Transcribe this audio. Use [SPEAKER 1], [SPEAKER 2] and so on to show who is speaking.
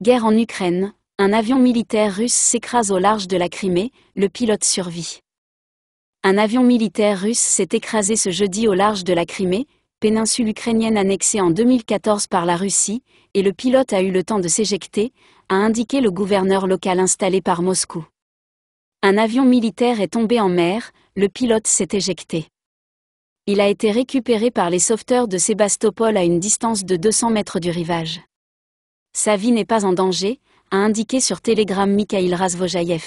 [SPEAKER 1] Guerre en Ukraine, un avion militaire russe s'écrase au large de la Crimée, le pilote survit. Un avion militaire russe s'est écrasé ce jeudi au large de la Crimée, péninsule ukrainienne annexée en 2014 par la Russie, et le pilote a eu le temps de s'éjecter, a indiqué le gouverneur local installé par Moscou. Un avion militaire est tombé en mer, le pilote s'est éjecté. Il a été récupéré par les sauveteurs de Sébastopol à une distance de 200 mètres du rivage. Sa vie n'est pas en danger, a indiqué sur Telegram Mikhail Razvojaïev.